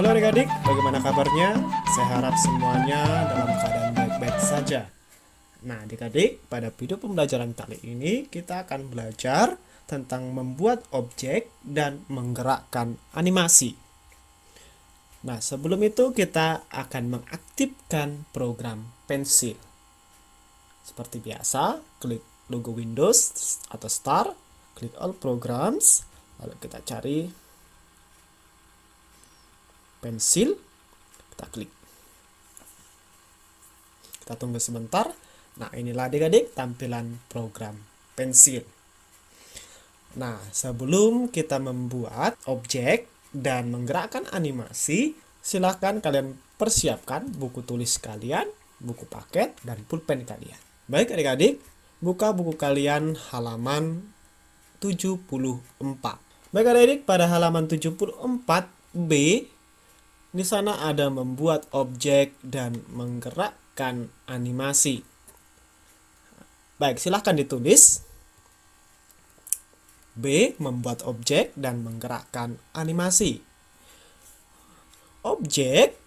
Halo adik-adik, bagaimana kabarnya? Saya harap semuanya dalam keadaan baik-baik saja. Nah, adik-adik, pada video pembelajaran kali ini kita akan belajar tentang membuat objek dan menggerakkan animasi. Nah, sebelum itu kita akan mengaktifkan program pensil. Seperti biasa, klik logo Windows atau Start, klik All Programs, lalu kita cari pensil kita klik kita tunggu sebentar nah inilah adik-adik tampilan program pensil nah sebelum kita membuat objek dan menggerakkan animasi silahkan kalian persiapkan buku tulis kalian buku paket dan pulpen kalian baik adik-adik buka buku kalian halaman 74 Baik adik-adik, pada halaman 74B di sana ada membuat objek dan menggerakkan animasi. Baik, silahkan ditulis. B. Membuat objek dan menggerakkan animasi. Objek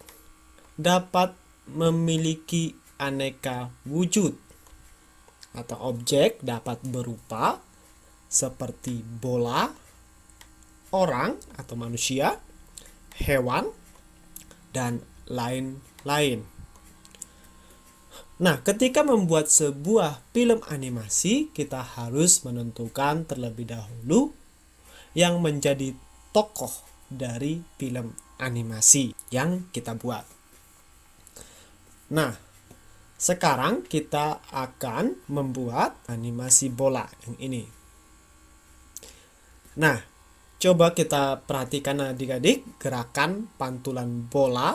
dapat memiliki aneka wujud atau objek dapat berupa seperti bola, orang atau manusia, hewan, dan lain-lain. Nah, ketika membuat sebuah film animasi, kita harus menentukan terlebih dahulu yang menjadi tokoh dari film animasi yang kita buat. Nah, sekarang kita akan membuat animasi bola yang ini. Nah, Coba kita perhatikan adik-adik gerakan pantulan bola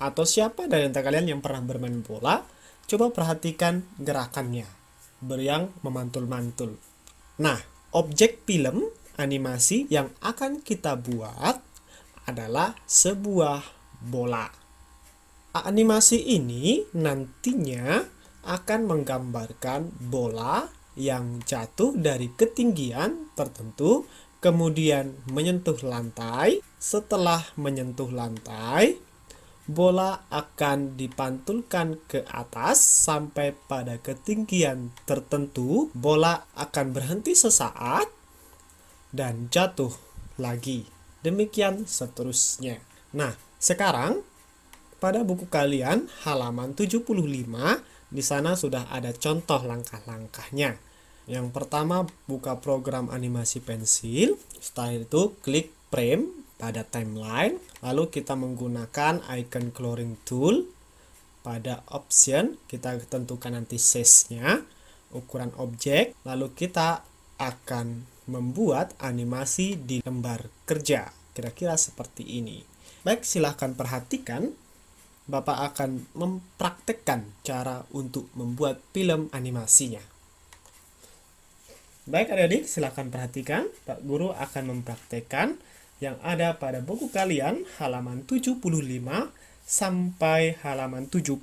atau siapa dari antara kalian yang pernah bermain bola, coba perhatikan gerakannya beriang memantul-mantul. Nah, objek film animasi yang akan kita buat adalah sebuah bola. Animasi ini nantinya akan menggambarkan bola yang jatuh dari ketinggian tertentu kemudian menyentuh lantai. Setelah menyentuh lantai, bola akan dipantulkan ke atas sampai pada ketinggian tertentu. Bola akan berhenti sesaat dan jatuh lagi. Demikian seterusnya. Nah, sekarang pada buku kalian halaman 75 di sana sudah ada contoh langkah-langkahnya. Yang pertama, buka program animasi pensil. Setelah itu, klik frame pada timeline. Lalu kita menggunakan icon coloring tool. Pada option, kita tentukan nanti size-nya, ukuran objek. Lalu kita akan membuat animasi di lembar kerja. Kira-kira seperti ini. Baik, silahkan perhatikan. Bapak akan mempraktekkan cara untuk membuat film animasinya. Baik adik-adik, silahkan perhatikan. Pak Guru akan mempraktekkan yang ada pada buku kalian halaman 75 sampai halaman 76.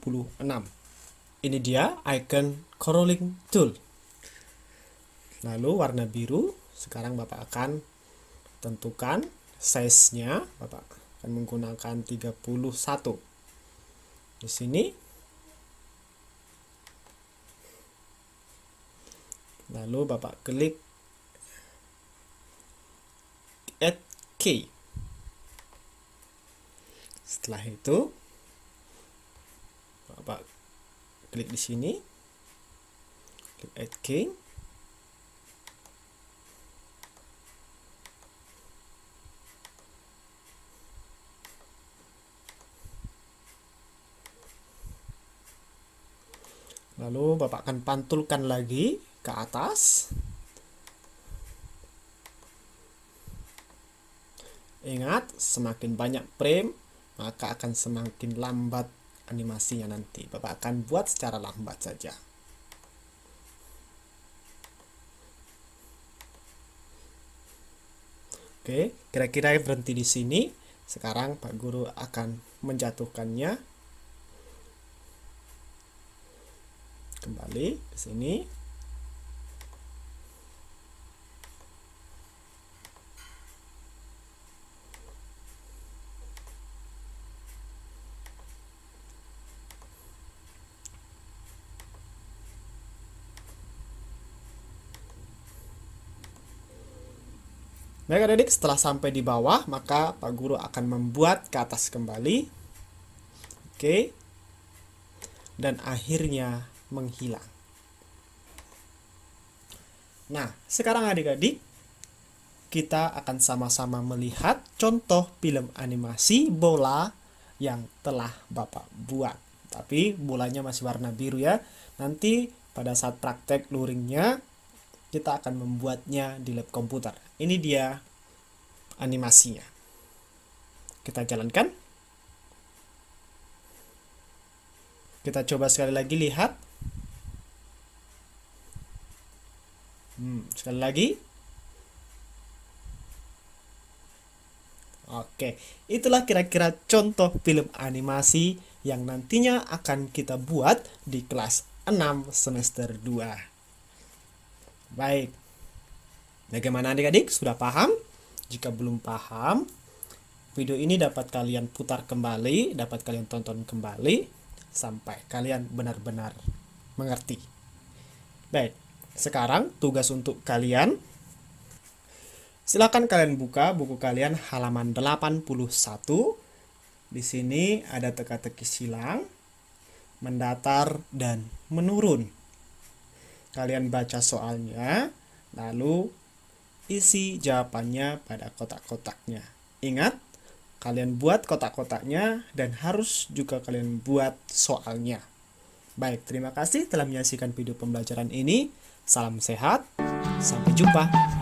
Ini dia icon curling Tool. Lalu warna biru, sekarang Bapak akan tentukan size-nya. Bapak akan menggunakan 31. Di sini lalu bapak klik add key setelah itu bapak klik di sini klik add key lalu bapak akan pantulkan lagi ke atas. Ingat, semakin banyak frame, maka akan semakin lambat animasinya nanti. Bapak akan buat secara lambat saja. Oke, kira-kira berhenti di sini. Sekarang Pak Guru akan menjatuhkannya kembali ke sini. Baik adik-adik, setelah sampai di bawah, maka Pak Guru akan membuat ke atas kembali. Oke. Dan akhirnya menghilang. Nah, sekarang adik-adik, kita akan sama-sama melihat contoh film animasi bola yang telah Bapak buat. Tapi bolanya masih warna biru ya. Nanti pada saat praktek luringnya, kita akan membuatnya di lab komputer. Ini dia animasinya. Kita jalankan. Kita coba sekali lagi lihat. Hmm, sekali lagi. Oke, itulah kira-kira contoh film animasi yang nantinya akan kita buat di kelas 6 semester 2. Baik. Bagaimana adik-adik? Sudah paham? Jika belum paham, video ini dapat kalian putar kembali, dapat kalian tonton kembali, sampai kalian benar-benar mengerti. Baik, sekarang tugas untuk kalian. Silakan kalian buka buku kalian halaman 81. Di sini ada teka-teki silang, mendatar, dan menurun. Kalian baca soalnya, lalu isi jawabannya pada kotak-kotaknya. Ingat, kalian buat kotak-kotaknya dan harus juga kalian buat soalnya. Baik, terima kasih telah menyaksikan video pembelajaran ini. Salam sehat, sampai jumpa.